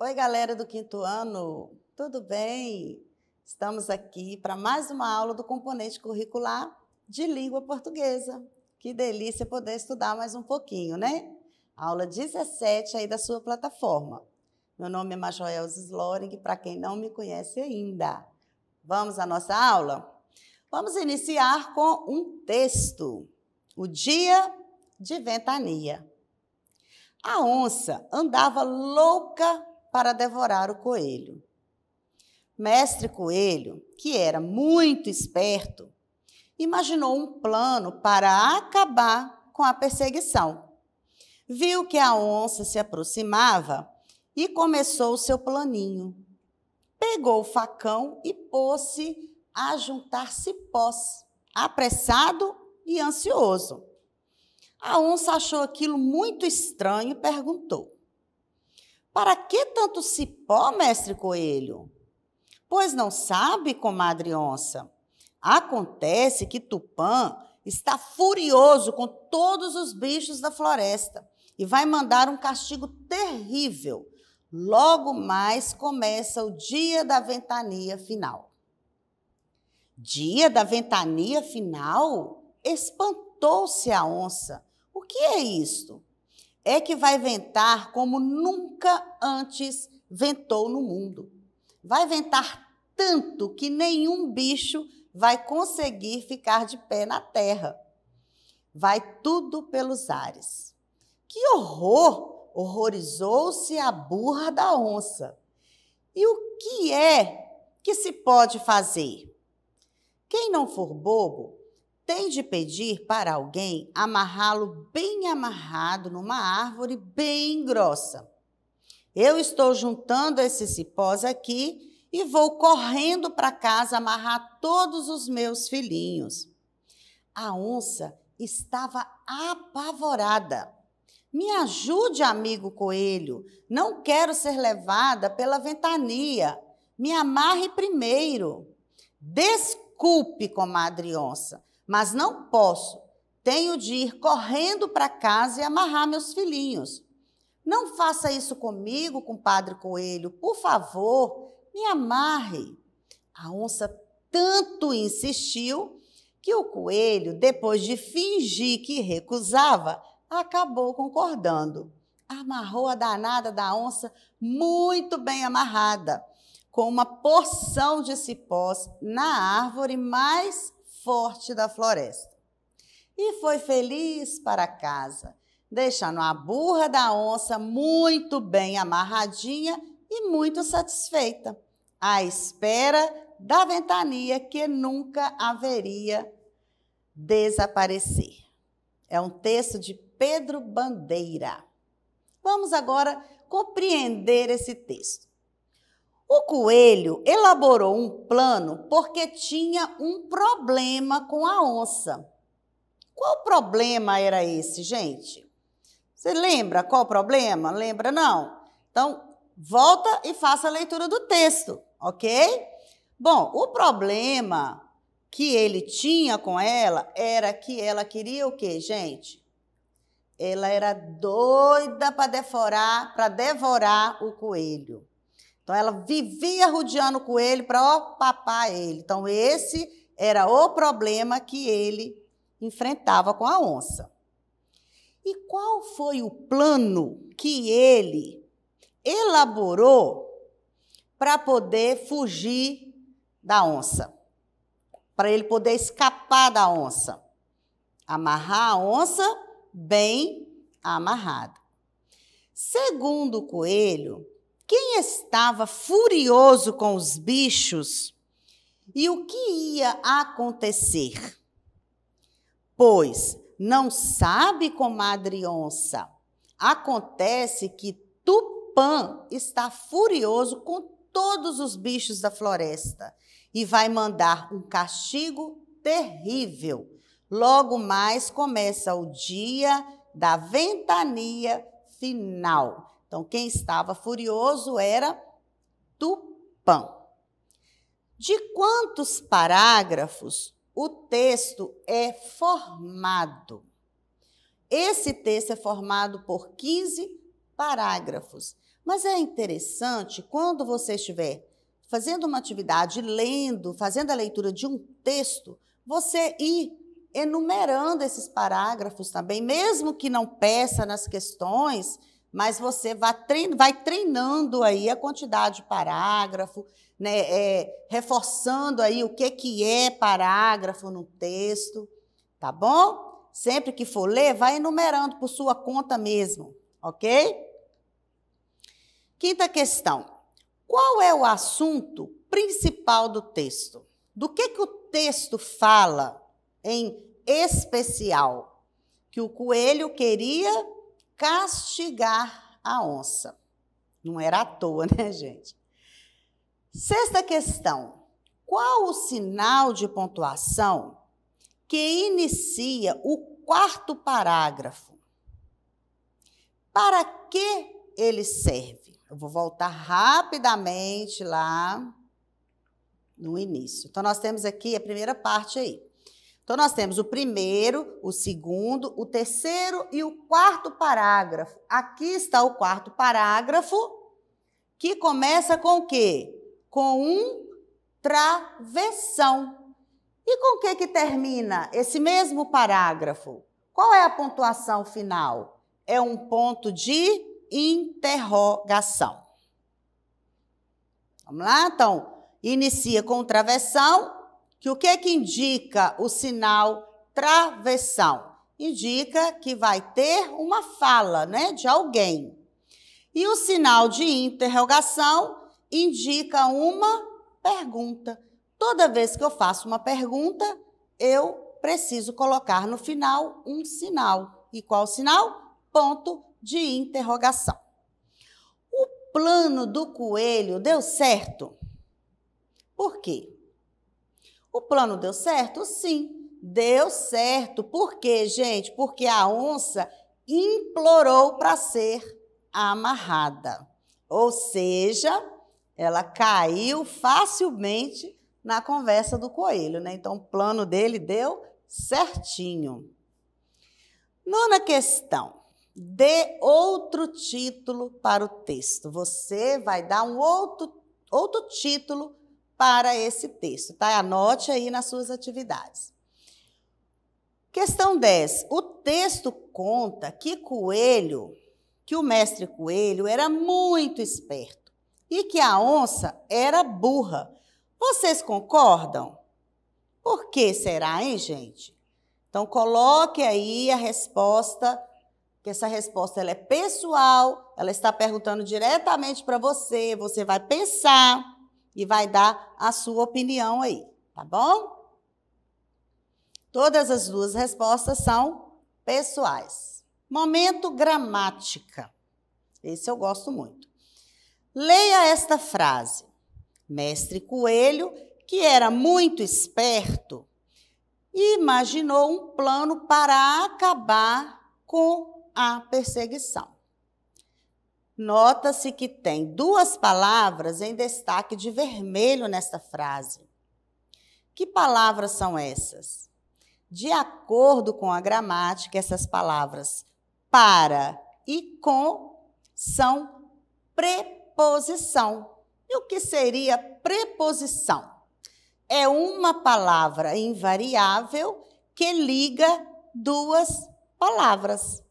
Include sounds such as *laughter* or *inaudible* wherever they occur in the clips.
Oi, galera do quinto ano, tudo bem? Estamos aqui para mais uma aula do componente curricular de língua portuguesa. Que delícia poder estudar mais um pouquinho, né? Aula 17 aí da sua plataforma. Meu nome é Majoel Elzis Loring, para quem não me conhece ainda. Vamos à nossa aula? Vamos iniciar com um texto. O dia de ventania. A onça andava louca para devorar o coelho. Mestre Coelho, que era muito esperto, imaginou um plano para acabar com a perseguição. Viu que a onça se aproximava e começou o seu planinho. Pegou o facão e pôs-se a juntar cipós, apressado e ansioso. A onça achou aquilo muito estranho e perguntou: para que tanto cipó, mestre coelho? Pois não sabe, comadre onça. Acontece que Tupã está furioso com todos os bichos da floresta e vai mandar um castigo terrível. Logo mais começa o dia da ventania final. Dia da ventania final? Espantou-se a onça. O que é isto? é que vai ventar como nunca antes ventou no mundo. Vai ventar tanto que nenhum bicho vai conseguir ficar de pé na terra. Vai tudo pelos ares. Que horror! Horrorizou-se a burra da onça. E o que é que se pode fazer? Quem não for bobo tem de pedir para alguém amarrá-lo bem amarrado numa árvore bem grossa. Eu estou juntando esses cipós aqui e vou correndo para casa amarrar todos os meus filhinhos. A onça estava apavorada. Me ajude, amigo coelho. Não quero ser levada pela ventania. Me amarre primeiro. Desculpe, comadre onça, mas não posso. Tenho de ir correndo para casa e amarrar meus filhinhos. Não faça isso comigo, compadre Coelho, por favor, me amarre. A onça tanto insistiu que o coelho, depois de fingir que recusava, acabou concordando. Amarrou a danada da onça muito bem amarrada, com uma porção de cipós na árvore mais forte da floresta. E foi feliz para casa, deixando a burra da onça muito bem amarradinha e muito satisfeita, à espera da ventania que nunca haveria desaparecer. É um texto de Pedro Bandeira. Vamos agora compreender esse texto. O coelho elaborou um plano porque tinha um problema com a onça. Qual problema era esse, gente? Você lembra qual problema? Lembra não? Então, volta e faça a leitura do texto, ok? Bom, o problema que ele tinha com ela era que ela queria o quê, gente? Ela era doida para devorar, para devorar o coelho. Então ela vivia rodeando o coelho para papar ele. Então esse era o problema que ele enfrentava com a onça. E qual foi o plano que ele elaborou para poder fugir da onça? Para ele poder escapar da onça? Amarrar a onça bem amarrada. Segundo o coelho, quem estava furioso com os bichos e o que ia acontecer? Pois não sabe, comadre onça, acontece que Tupã está furioso com todos os bichos da floresta e vai mandar um castigo terrível. Logo mais começa o dia da ventania final. Então, quem estava furioso era Tupã. De quantos parágrafos o texto é formado? Esse texto é formado por 15 parágrafos. Mas é interessante quando você estiver fazendo uma atividade, lendo, fazendo a leitura de um texto, você ir enumerando esses parágrafos também, mesmo que não peça nas questões, mas você vai treinando aí a quantidade de parágrafo, né, é, reforçando aí o que, que é parágrafo no texto, tá bom? Sempre que for ler, vai enumerando por sua conta mesmo, ok? Quinta questão. Qual é o assunto principal do texto? Do que, que o texto fala em especial? Que o coelho queria castigar a onça. Não era à toa, *laughs* né, gente? Sexta questão: qual o sinal de pontuação que inicia o quarto parágrafo? Para que ele serve? Eu vou voltar rapidamente lá no início. Então, nós temos aqui a primeira parte aí. Então, nós temos o primeiro, o segundo, o terceiro e o quarto parágrafo. Aqui está o quarto parágrafo, que começa com o quê? Com um travessão. E com o que, que termina esse mesmo parágrafo? Qual é a pontuação final? É um ponto de interrogação. Vamos lá, então? Inicia com travessão, que o que é que indica o sinal travessão? Indica que vai ter uma fala, né, de alguém. E o sinal de interrogação indica uma pergunta. Toda vez que eu faço uma pergunta, eu preciso colocar no final um sinal. E qual sinal? Ponto de interrogação. O plano do coelho deu certo? Por quê? O plano deu certo? Sim, deu certo. Por quê, gente? Porque a onça implorou para ser amarrada. Ou seja, ela caiu facilmente na conversa do coelho, né? Então o plano dele deu certinho. Nona questão. Dê outro título para o texto. Você vai dar um outro, outro título para esse texto, tá? Anote aí nas suas atividades. Questão 10. O texto conta que Coelho, que o mestre Coelho era muito esperto e que a onça era burra. Vocês concordam? Por que será, hein, gente? Então coloque aí a resposta, que essa resposta ela é pessoal, ela está perguntando diretamente para você, você vai pensar e vai dar a sua opinião aí, tá bom? Todas as duas respostas são pessoais. Momento gramática. Esse eu gosto muito. Leia esta frase. Mestre Coelho, que era muito esperto, imaginou um plano para acabar com a perseguição. Nota-se que tem duas palavras em destaque de vermelho nesta frase. Que palavras são essas? De acordo com a gramática, essas palavras para e com são preposição. E o que seria preposição? É uma palavra invariável que liga duas palavras.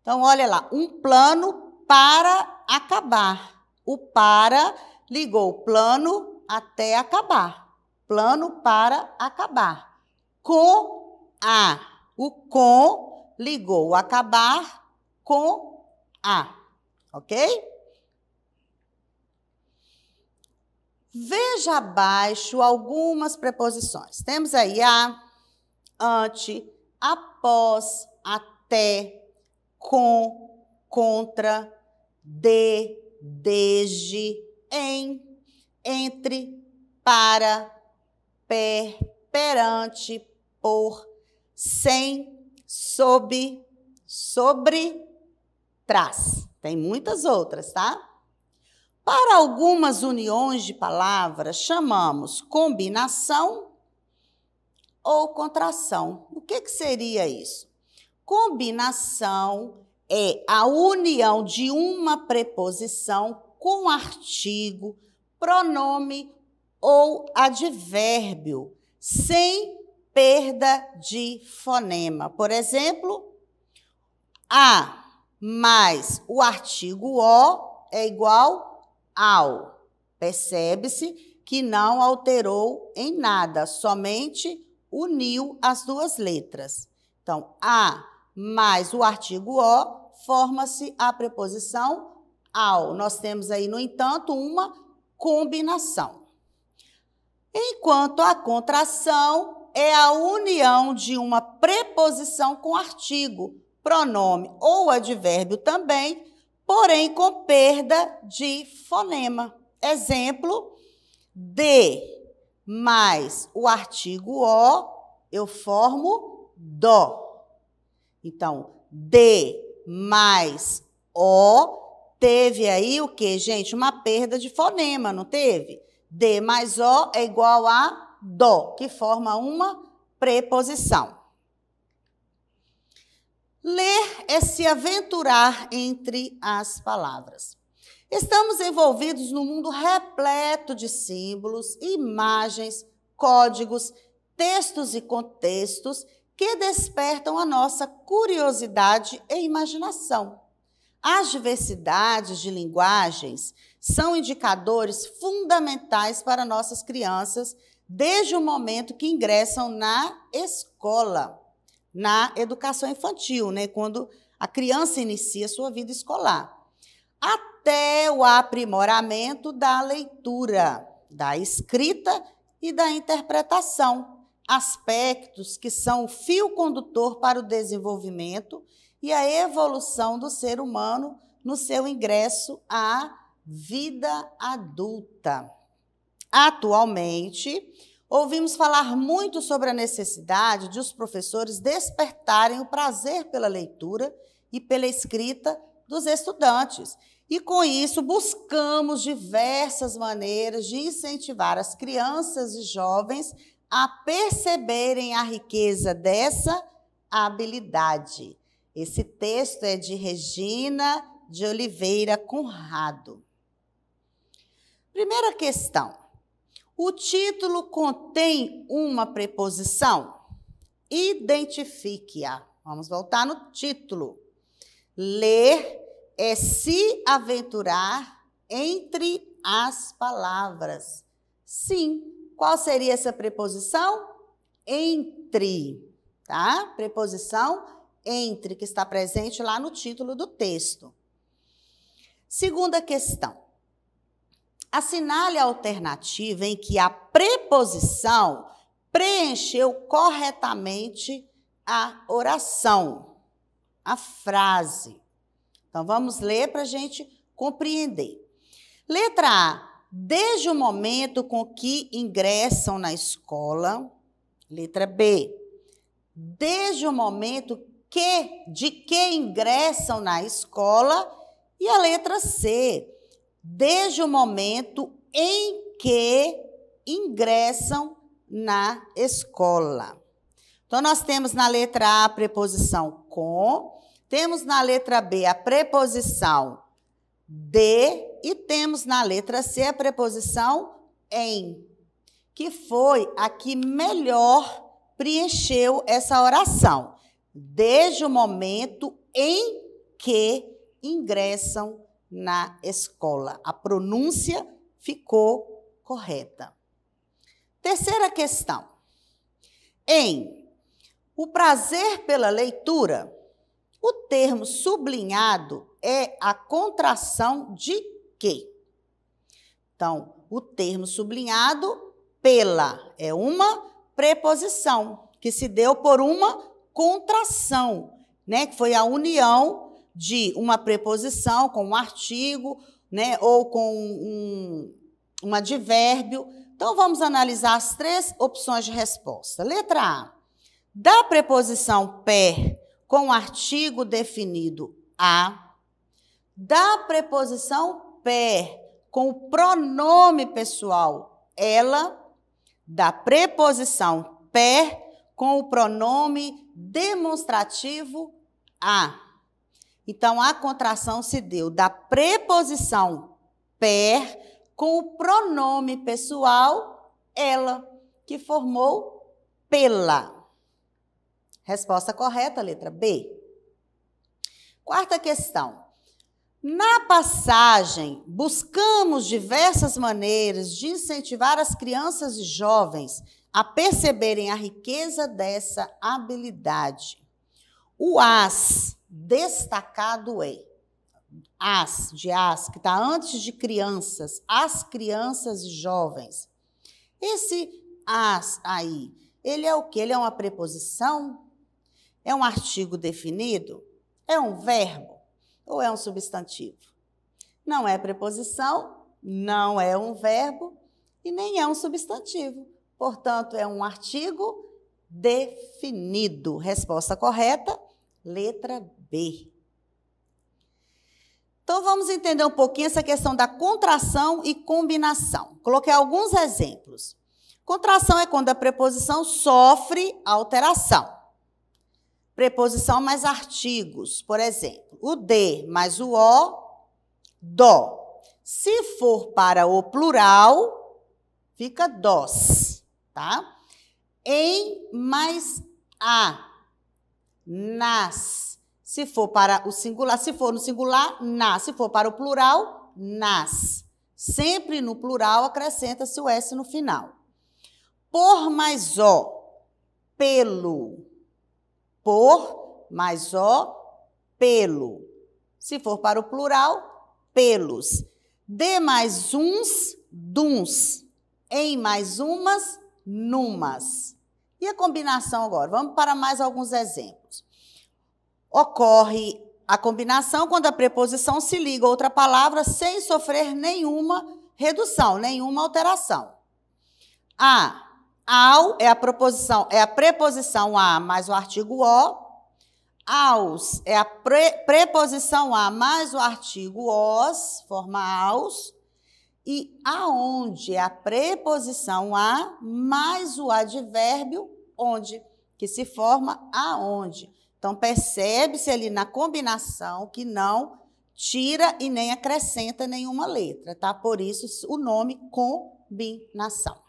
Então, olha lá, um plano para acabar. O para ligou plano até acabar. Plano para acabar. Com a. O com ligou acabar com a. Ok? Veja abaixo algumas preposições. Temos aí a, ante, após, até, com, contra, de, desde, em, entre, para, per, perante, por, sem, sob, sobre, trás. Tem muitas outras, tá? Para algumas uniões de palavras, chamamos combinação ou contração. O que, que seria isso? Combinação é a união de uma preposição com artigo, pronome ou advérbio, sem perda de fonema. Por exemplo, a mais o artigo o é igual ao. Percebe-se que não alterou em nada, somente uniu as duas letras. Então, a mais o artigo o forma-se a preposição ao. Nós temos aí, no entanto, uma combinação. Enquanto a contração é a união de uma preposição com artigo, pronome ou advérbio também, porém com perda de fonema. Exemplo, de mais o artigo o, eu formo dó. Então, de mas O teve aí o que, gente? Uma perda de fonema, não teve? D mais O é igual a Dó, que forma uma preposição. Ler é se aventurar entre as palavras. Estamos envolvidos num mundo repleto de símbolos, imagens, códigos, textos e contextos que despertam a nossa curiosidade e imaginação. As diversidades de linguagens são indicadores fundamentais para nossas crianças desde o momento que ingressam na escola, na educação infantil, né? quando a criança inicia sua vida escolar, até o aprimoramento da leitura, da escrita e da interpretação aspectos que são o fio condutor para o desenvolvimento e a evolução do ser humano no seu ingresso à vida adulta. Atualmente, ouvimos falar muito sobre a necessidade de os professores despertarem o prazer pela leitura e pela escrita dos estudantes. E com isso, buscamos diversas maneiras de incentivar as crianças e jovens a perceberem a riqueza dessa habilidade. Esse texto é de Regina de Oliveira Conrado. Primeira questão: o título contém uma preposição? Identifique-a. Vamos voltar no título. Ler é se aventurar entre as palavras. Sim, qual seria essa preposição? Entre, tá? Preposição entre, que está presente lá no título do texto. Segunda questão. Assinale a alternativa em que a preposição preencheu corretamente a oração, a frase. Então vamos ler para a gente compreender. Letra A desde o momento com que ingressam na escola. Letra B. Desde o momento que, de que ingressam na escola. E a letra C. Desde o momento em que ingressam na escola. Então, nós temos na letra A a preposição com, temos na letra B a preposição de e temos na letra C a preposição em, que foi a que melhor preencheu essa oração, desde o momento em que ingressam na escola. A pronúncia ficou correta. Terceira questão. Em o prazer pela leitura, o termo sublinhado é a contração de quê? Então, o termo sublinhado pela é uma preposição que se deu por uma contração, né, que foi a união de uma preposição com um artigo, né, ou com um, um advérbio. Então, vamos analisar as três opções de resposta. Letra A. Da preposição per com o artigo definido a, da preposição per com o pronome pessoal ela, da preposição per com o pronome demonstrativo a. Então a contração se deu da preposição per com o pronome pessoal ela, que formou pela. Resposta correta, letra B. Quarta questão. Na passagem, buscamos diversas maneiras de incentivar as crianças e jovens a perceberem a riqueza dessa habilidade. O as destacado é as de as que está antes de crianças, as crianças e jovens. Esse as aí, ele é o que? Ele é uma preposição? É um artigo definido? É um verbo? ou é um substantivo. Não é preposição, não é um verbo e nem é um substantivo. Portanto, é um artigo definido. Resposta correta, letra B. Então vamos entender um pouquinho essa questão da contração e combinação. Coloquei alguns exemplos. Contração é quando a preposição sofre alteração preposição mais artigos. Por exemplo, o de mais o o, dó. Se for para o plural, fica dos, tá? Em mais a, nas. Se for para o singular, se for no singular, na. Se for para o plural, nas. Sempre no plural acrescenta-se o S no final. Por mais O, pelo por mais o pelo. Se for para o plural, pelos. De mais uns, duns. Em mais umas, numas. E a combinação agora? Vamos para mais alguns exemplos. Ocorre a combinação quando a preposição se liga a outra palavra sem sofrer nenhuma redução, nenhuma alteração. A ao é a proposição, é a preposição a mais o artigo o. Aos é a pre, preposição a mais o artigo os, forma aos. E aonde é a preposição a mais o advérbio onde, que se forma aonde. Então percebe-se ali na combinação que não tira e nem acrescenta nenhuma letra, tá? Por isso o nome combinação.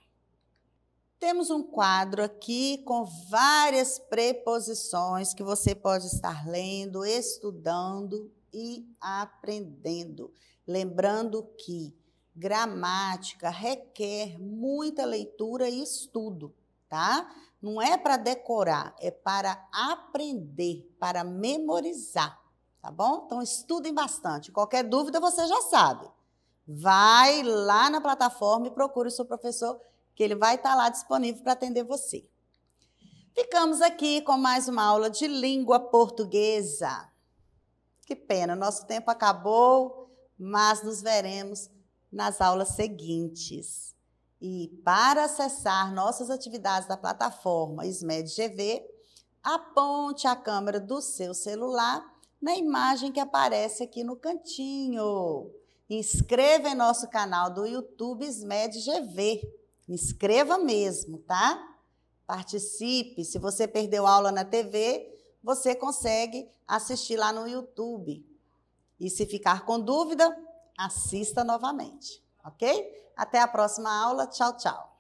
Temos um quadro aqui com várias preposições que você pode estar lendo, estudando e aprendendo. Lembrando que gramática requer muita leitura e estudo, tá? Não é para decorar, é para aprender, para memorizar, tá bom? Então estudem bastante. Qualquer dúvida você já sabe. Vai lá na plataforma e procure o seu professor que ele vai estar lá disponível para atender você. Ficamos aqui com mais uma aula de língua portuguesa. Que pena, nosso tempo acabou, mas nos veremos nas aulas seguintes. E para acessar nossas atividades da plataforma SMED GV, aponte a câmera do seu celular na imagem que aparece aqui no cantinho. Inscreva em nosso canal do YouTube SMED GV Inscreva mesmo, tá? Participe. Se você perdeu aula na TV, você consegue assistir lá no YouTube. E se ficar com dúvida, assista novamente, ok? Até a próxima aula. Tchau, tchau.